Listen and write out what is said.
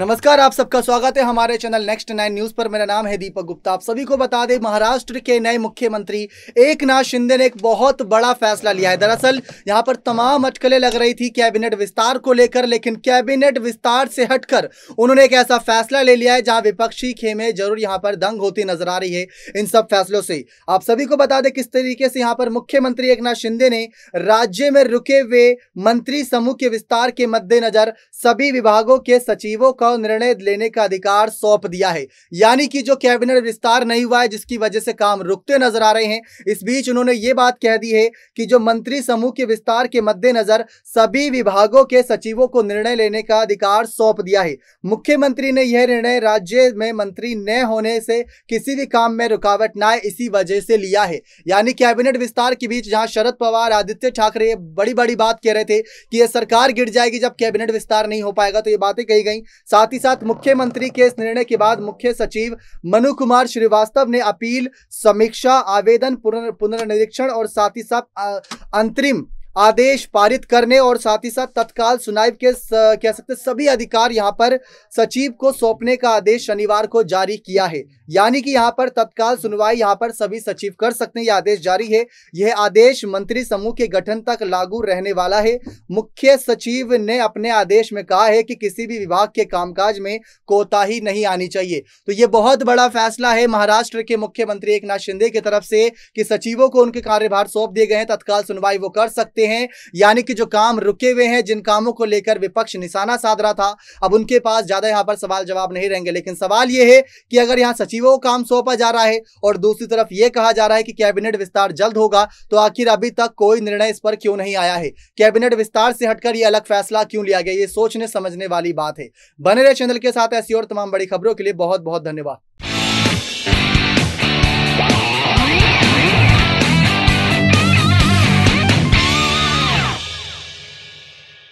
नमस्कार आप सबका स्वागत है हमारे चैनल नेक्स्ट नाइन न्यूज पर मेरा नाम है दीपक गुप्ता आप सभी को बता दें महाराष्ट्र के नए मुख्यमंत्री एक नाथ शिंदे ने एक बहुत बड़ा फैसला लिया है दरअसल यहां पर तमाम अटकलें लग रही थी कैबिनेट विस्तार को लेकर लेकिन कैबिनेट विस्तार से हटकर उन्होंने एक ऐसा फैसला ले लिया है जहां विपक्षी खेमे जरूर यहां पर दंग होती नजर आ रही है इन सब फैसलों से आप सभी को बता दें किस तरीके से यहां पर मुख्यमंत्री एक शिंदे ने राज्य में रुके हुए मंत्री समूह के विस्तार के मद्देनजर सभी विभागों के सचिवों का संभव निर्णय लेने का अधिकार सौंप दिया है यानी कि जो कैबिनेट विस्तार नहीं हुआ है जिसकी वजह से काम रुकते नजर आ रहे हैं इस बीच उन्होंने ये बात कह दी है कि जो मंत्री समूह के विस्तार के मद्देनजर सभी विभागों के सचिवों को निर्णय लेने का अधिकार सौंप दिया है मुख्यमंत्री ने यह निर्णय राज्य में मंत्री न होने से किसी भी काम में रुकावट न आए इसी वजह से लिया है यानी कैबिनेट विस्तार के बीच जहां शरद पवार आदित्य ठाकरे बड़ी बड़ी बात कह रहे थे कि यह सरकार गिर जाएगी जब कैबिनेट विस्तार नहीं हो पाएगा तो ये बातें कही गई साथ साथ ही साथ मुख्यमंत्री के इस निर्णय के बाद मुख्य सचिव मनु कुमार श्रीवास्तव ने अपील समीक्षा आवेदन पुनर्निरीक्षण और साथ ही साथ अंतरिम आदेश पारित करने और साथ ही साथ तत्काल सुनाई के कह सकते सभी अधिकार यहाँ पर सचिव को सौंपने का आदेश शनिवार को जारी किया है यानी कि यहाँ पर तत्काल सुनवाई यहाँ पर सभी सचिव कर सकते हैं यह आदेश जारी है यह आदेश मंत्री समूह के गठन तक लागू रहने वाला है मुख्य सचिव ने अपने आदेश में कहा है कि किसी भी विभाग के कामकाज में कोताही नहीं आनी चाहिए तो यह बहुत बड़ा फैसला है महाराष्ट्र के मुख्यमंत्री एक शिंदे की तरफ से कि सचिवों को उनके कार्यभार सौंप दिए गए हैं तत्काल सुनवाई वो कर सकते हैं यानी कि जो काम रुके हुए हैं जिन कामों को लेकर विपक्ष निशाना साध रहा था अब उनके पास ज्यादा यहां पर सवाल जवाब नहीं रहेंगे लेकिन सवाल यह है कि अगर यहां सचिवों को काम सौंपा जा रहा है और दूसरी तरफ यह कहा जा रहा है कि कैबिनेट विस्तार जल्द होगा तो आखिर अभी तक कोई निर्णय इस पर क्यों नहीं आया है कैबिनेट विस्तार से हटकर यह अलग फैसला क्यों लिया गया ये सोचने समझने वाली बात है बने रहे चैनल के साथ ऐसी और तमाम बड़ी खबरों के लिए बहुत बहुत धन्यवाद